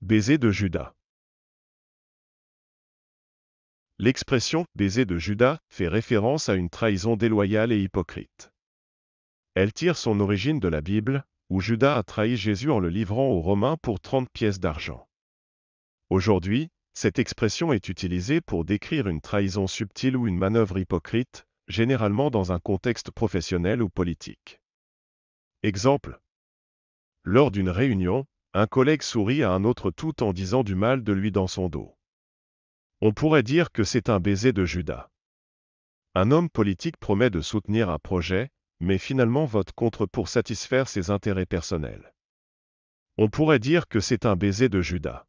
Baiser de Judas. L'expression baiser de Judas fait référence à une trahison déloyale et hypocrite. Elle tire son origine de la Bible, où Judas a trahi Jésus en le livrant aux Romains pour 30 pièces d'argent. Aujourd'hui, cette expression est utilisée pour décrire une trahison subtile ou une manœuvre hypocrite, généralement dans un contexte professionnel ou politique. Exemple. Lors d'une réunion, un collègue sourit à un autre tout en disant du mal de lui dans son dos. On pourrait dire que c'est un baiser de Judas. Un homme politique promet de soutenir un projet, mais finalement vote contre pour satisfaire ses intérêts personnels. On pourrait dire que c'est un baiser de Judas.